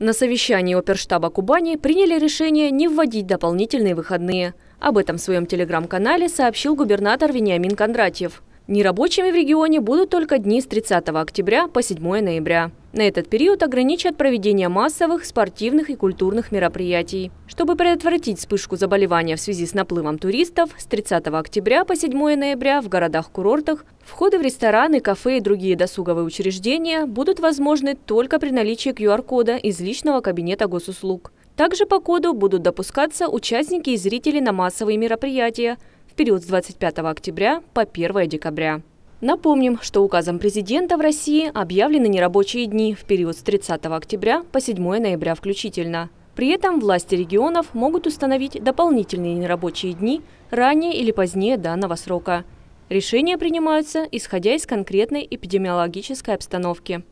На совещании оперштаба Кубани приняли решение не вводить дополнительные выходные. Об этом в своем телеграм-канале сообщил губернатор Вениамин Кондратьев. Нерабочими в регионе будут только дни с 30 октября по 7 ноября. На этот период ограничат проведение массовых, спортивных и культурных мероприятий. Чтобы предотвратить вспышку заболевания в связи с наплывом туристов, с 30 октября по 7 ноября в городах-курортах входы в рестораны, кафе и другие досуговые учреждения будут возможны только при наличии QR-кода из личного кабинета госуслуг. Также по коду будут допускаться участники и зрители на массовые мероприятия – в период с 25 октября по 1 декабря. Напомним, что указом президента в России объявлены нерабочие дни в период с 30 октября по 7 ноября включительно. При этом власти регионов могут установить дополнительные нерабочие дни ранее или позднее данного срока. Решения принимаются, исходя из конкретной эпидемиологической обстановки.